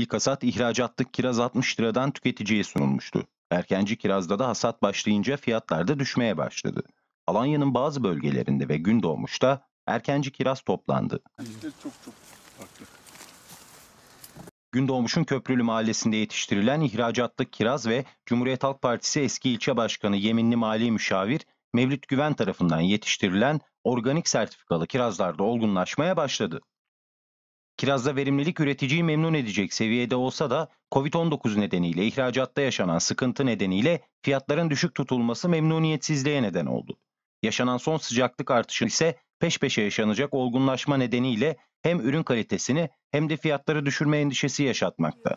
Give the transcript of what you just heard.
İlk hasat ihracatlık kiraz 60 liradan tüketiciye sunulmuştu. Erkenci kirazda da hasat başlayınca fiyatlar da düşmeye başladı. Alanya'nın bazı bölgelerinde ve gün doğmuşta erkenci kiraz toplandı. çok çok Gündoğmuş'un Köprülü mahallesinde yetiştirilen ihracatlı kiraz ve Cumhuriyet Halk Partisi eski ilçe başkanı Yeminli Mali Müşavir Mevlüt Güven tarafından yetiştirilen organik sertifikalı kirazlarda olgunlaşmaya başladı. Kirazda verimlilik üreticiyi memnun edecek seviyede olsa da COVID-19 nedeniyle ihracatta yaşanan sıkıntı nedeniyle fiyatların düşük tutulması memnuniyetsizliğe neden oldu. Yaşanan son sıcaklık artışı ise peş peşe yaşanacak olgunlaşma nedeniyle hem ürün kalitesini hem de fiyatları düşürme endişesi yaşatmakta.